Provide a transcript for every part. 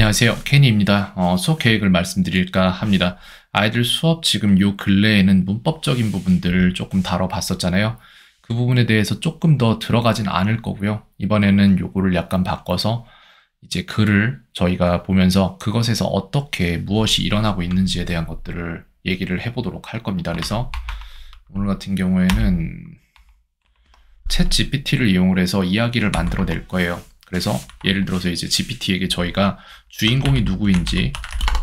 안녕하세요. 케니입니다. 어, 수업 계획을 말씀드릴까 합니다. 아이들 수업 지금 요 근래에는 문법적인 부분들을 조금 다뤄봤었잖아요. 그 부분에 대해서 조금 더 들어가진 않을 거고요. 이번에는 요거를 약간 바꿔서 이제 글을 저희가 보면서 그것에서 어떻게 무엇이 일어나고 있는지에 대한 것들을 얘기를 해보도록 할 겁니다. 그래서 오늘 같은 경우에는 채 GPT를 이용을 해서 이야기를 만들어낼 거예요. 그래서 예를 들어서 이제 GPT에게 저희가 주인공이 누구인지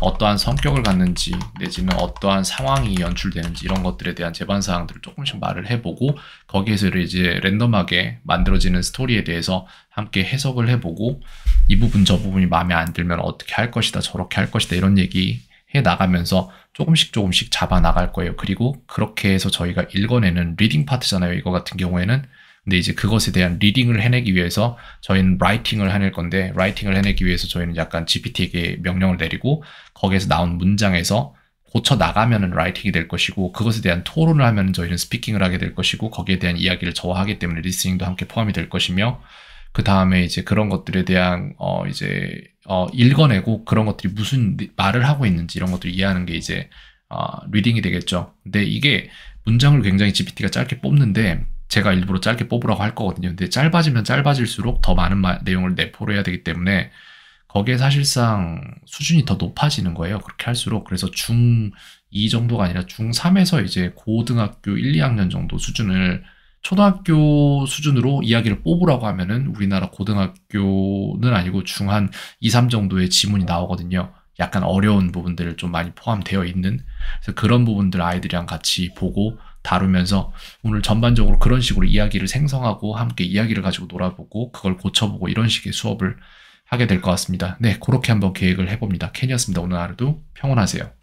어떠한 성격을 갖는지 내지는 어떠한 상황이 연출되는지 이런 것들에 대한 제반 사항들을 조금씩 말을 해보고 거기에서 이제 랜덤하게 만들어지는 스토리에 대해서 함께 해석을 해보고 이 부분 저 부분이 마음에 안 들면 어떻게 할 것이다 저렇게 할 것이다 이런 얘기 해 나가면서 조금씩 조금씩 잡아 나갈 거예요. 그리고 그렇게 해서 저희가 읽어내는 리딩 파트잖아요. 이거 같은 경우에는 근데 이제 그것에 대한 리딩을 해내기 위해서 저희는 라이팅을 해낼 건데 라이팅을 해내기 위해서 저희는 약간 GPT에게 명령을 내리고 거기에서 나온 문장에서 고쳐 나가면은 라이팅이 될 것이고 그것에 대한 토론을 하면 저희는 스피킹을 하게 될 것이고 거기에 대한 이야기를 저하하기 때문에 리스닝도 함께 포함이 될 것이며 그 다음에 이제 그런 것들에 대한 어 이제 어 읽어내고 그런 것들이 무슨 말을 하고 있는지 이런 것들을 이해하는 게 이제 어 리딩이 되겠죠. 근데 이게 문장을 굉장히 GPT가 짧게 뽑는데 제가 일부러 짧게 뽑으라고 할 거거든요. 근데 짧아지면 짧아질수록 더 많은 마, 내용을 내포를 해야 되기 때문에 거기에 사실상 수준이 더 높아지는 거예요. 그렇게 할수록 그래서 중 2 정도가 아니라 중3에서 이제 고등학교 1, 2학년 정도 수준을 초등학교 수준으로 이야기를 뽑으라고 하면은 우리나라 고등학교는 아니고 중한 2, 3 정도의 지문이 나오거든요. 약간 어려운 부분들을 좀 많이 포함되어 있는 그래서 그런 부분들 아이들이랑 같이 보고 다루면서 오늘 전반적으로 그런 식으로 이야기를 생성하고 함께 이야기를 가지고 놀아보고 그걸 고쳐보고 이런 식의 수업을 하게 될 것 같습니다. 네, 그렇게 한번 계획을 해봅니다. 캔이었습니다. 오늘 하루도 평온하세요.